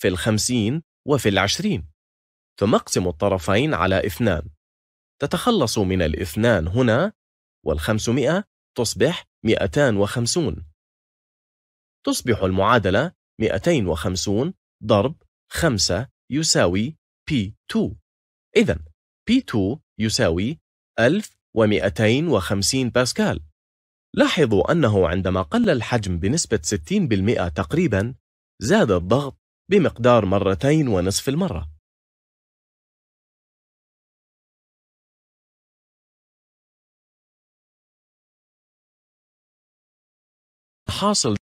في الخمسين وفي العشرين ثم اقسم الطرفين على اثنان تتخلص من الاثنان هنا والخمسمائة تصبح 250 تصبح المعادلة 250 ضرب 5 يساوي P2 إذا P2 يساوي 1250 باسكال لاحظوا أنه عندما قل الحجم بنسبة 60% تقريبا زاد الضغط بمقدار مرتين ونصف المرة حاصل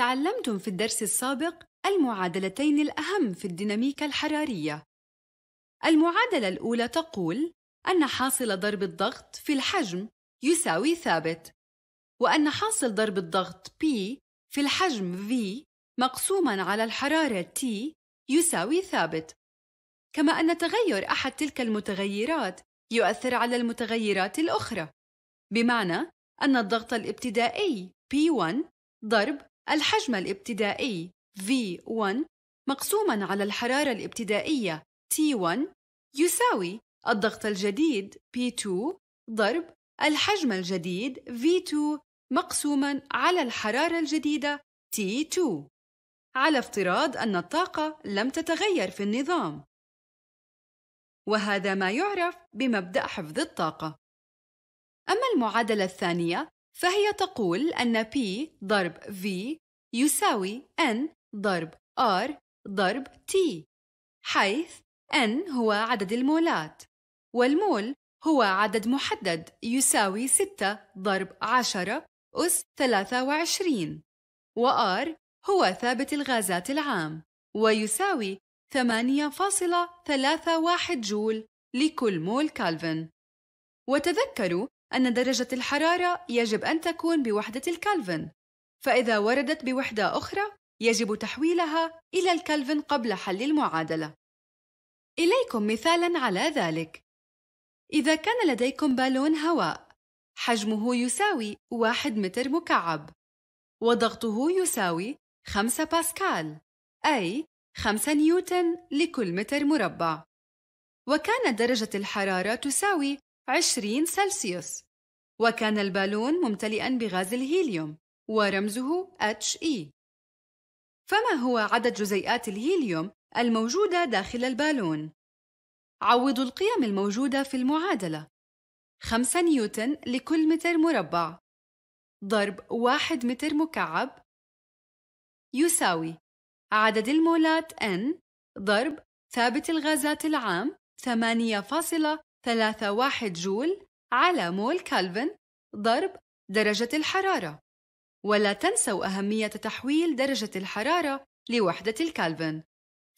تعلمتم في الدرس السابق المعادلتين الأهم في الديناميكا الحرارية. المعادلة الأولى تقول أن حاصل ضرب الضغط في الحجم يساوي ثابت، وأن حاصل ضرب الضغط P في الحجم V مقسوماً على الحرارة T يساوي ثابت. كما أن تغير أحد تلك المتغيرات يؤثر على المتغيرات الأخرى، بمعنى أن الضغط الابتدائي P1 ضرب الحجم الابتدائي V1 مقسوما على الحرارة الابتدائية T1 يساوي الضغط الجديد P2 ضرب الحجم الجديد V2 مقسوما على الحرارة الجديدة T2 على افتراض أن الطاقة لم تتغير في النظام وهذا ما يعرف بمبدأ حفظ الطاقة أما المعادلة الثانية فهي تقول أن P ضرب V يساوي N ضرب R ضرب T حيث N هو عدد المولات والمول هو عدد محدد يساوي 6 ضرب 10 أس 23 وR هو ثابت الغازات العام ويساوي 8.31 جول لكل مول كالفن وتذكروا أن درجة الحرارة يجب أن تكون بوحدة الكلفن، فإذا وردت بوحدة أخرى يجب تحويلها إلى الكلفن قبل حل المعادلة. إليكم مثالاً على ذلك. إذا كان لديكم بالون هواء، حجمه يساوي 1 متر مكعب، وضغطه يساوي 5 باسكال، أي 5 نيوتن لكل متر مربع. وكانت درجة الحرارة تساوي 20 سلسيوس وكان البالون ممتلئا بغاز الهيليوم ورمزه HE فما هو عدد جزيئات الهيليوم الموجودة داخل البالون؟ عوضوا القيم الموجودة في المعادلة 5 نيوتن لكل متر مربع ضرب 1 متر مكعب يساوي عدد المولات N ضرب ثابت الغازات العام 3.1 جول على مول كالفن ضرب درجة الحرارة ولا تنسوا أهمية تحويل درجة الحرارة لوحدة الكالفن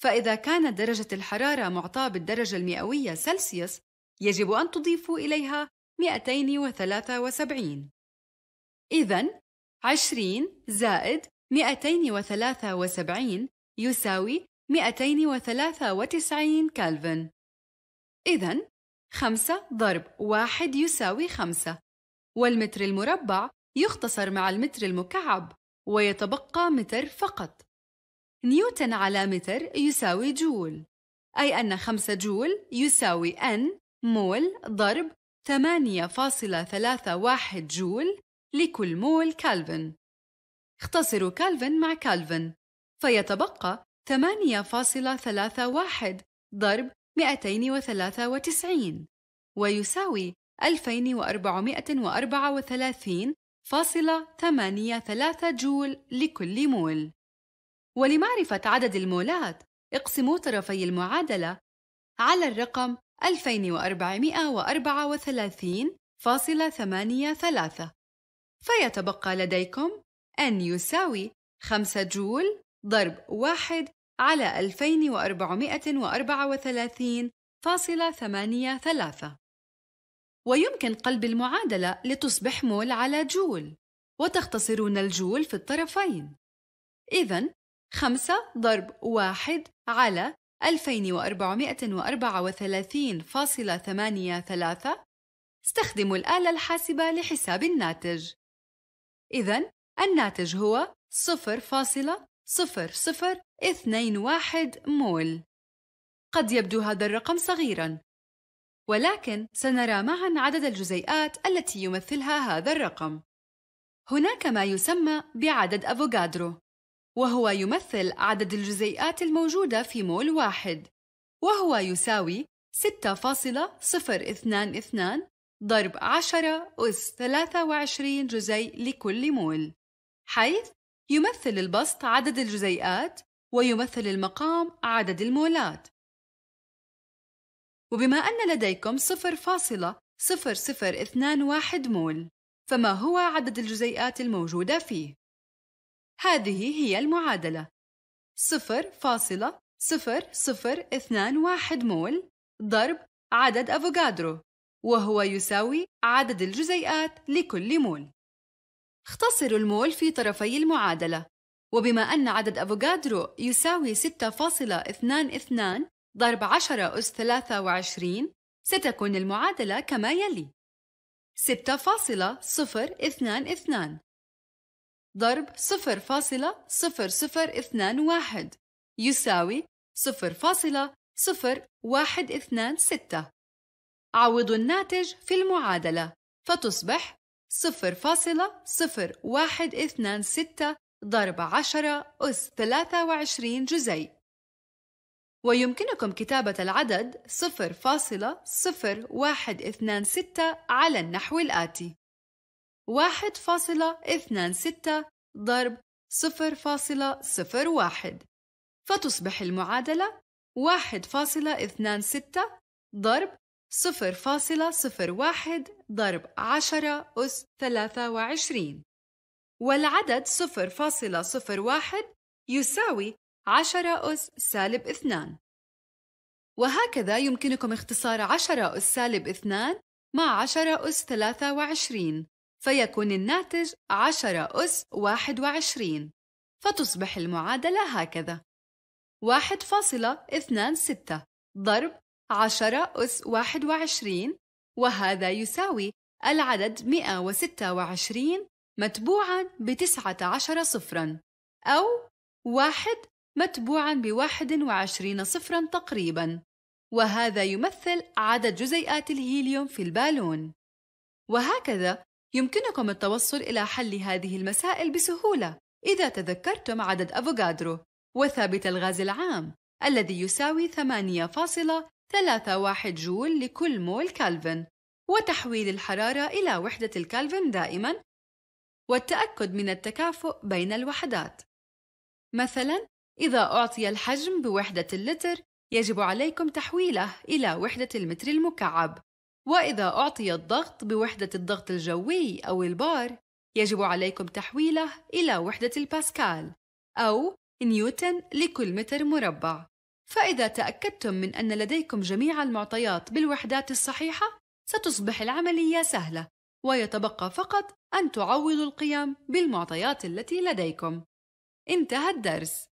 فإذا كانت درجة الحرارة معطاة بالدرجة المئوية سلسيوس يجب أن تضيفوا إليها 273 إذا 20 زائد 273 يساوي 293 كالفن إذا خمسة ضرب واحد يساوي خمسة والمتر المربع يختصر مع المتر المكعب ويتبقى متر فقط نيوتن على متر يساوي جول أي أن خمسة جول يساوي N مول ضرب 8.31 جول لكل مول كالفن اختصروا كالفن مع كالفن فيتبقى 8.31 ضرب 293 ويساوي 2434.83 جول لكل مول ولمعرفة عدد المولات اقسموا طرفي المعادلة على الرقم 2434.83 فيتبقى لديكم أن يساوي 5 جول ضرب 1 على 2434.83 ويمكن قلب المعادلة لتصبح مول على جول وتختصرون الجول في الطرفين إذا 5 ضرب 1 على 2434.83 استخدموا الآلة الحاسبة لحساب الناتج إذا الناتج هو 0.00 21 مول قد يبدو هذا الرقم صغيرا ولكن سنرى معا عدد الجزيئات التي يمثلها هذا الرقم هناك ما يسمى بعدد أفوغادرو وهو يمثل عدد الجزيئات الموجودة في مول واحد وهو يساوي 6.022 ضرب 10 أس 23 جزيء لكل مول حيث يمثل البسط عدد الجزيئات ويمثل المقام عدد المولات وبما أن لديكم 0.0021 مول فما هو عدد الجزيئات الموجودة فيه؟ هذه هي المعادلة 0.0021 مول ضرب عدد أفوكادرو وهو يساوي عدد الجزيئات لكل مول اختصروا المول في طرفي المعادلة وبما أن عدد أفوكادرو يساوي 6.22 ضرب 10 أس 23 ستكون المعادلة كما يلي 6.022 ضرب 0.0021 يساوي 0.0126 عوض الناتج في المعادلة فتصبح 0.0126 ضرب 10 أس 23 جزيء ويمكنكم كتابة العدد 0.0126 على النحو الآتي 1.26 ضرب 0.01 فتصبح المعادلة 1.26 ضرب 0.01 ضرب 10 أس 23 والعدد 0.01 يساوي 10 أس سالب 2 وهكذا يمكنكم اختصار 10 أس سالب 2 مع 10 أس 23 فيكون الناتج 10 أس 21 فتصبح المعادلة هكذا 1.26 ضرب 10 أس 21 وهذا يساوي العدد 126 متبوعا بتسعة عشر صفرا أو واحد متبوعا بواحد وعشرين صفرا تقريبا وهذا يمثل عدد جزيئات الهيليوم في البالون وهكذا يمكنكم التوصل إلى حل هذه المسائل بسهولة إذا تذكرتم عدد أفوغادرو وثابت الغاز العام الذي يساوي 8.31 جول لكل مول كالفن وتحويل الحرارة إلى وحدة الكالفن دائماً والتأكد من التكافؤ بين الوحدات مثلاً إذا أعطي الحجم بوحدة اللتر يجب عليكم تحويله إلى وحدة المتر المكعب وإذا أعطي الضغط بوحدة الضغط الجوي أو البار يجب عليكم تحويله إلى وحدة الباسكال أو نيوتن لكل متر مربع فإذا تأكدتم من أن لديكم جميع المعطيات بالوحدات الصحيحة ستصبح العملية سهلة ويتبقى فقط أن تعوضوا القيم بالمعطيات التي لديكم. انتهى الدرس.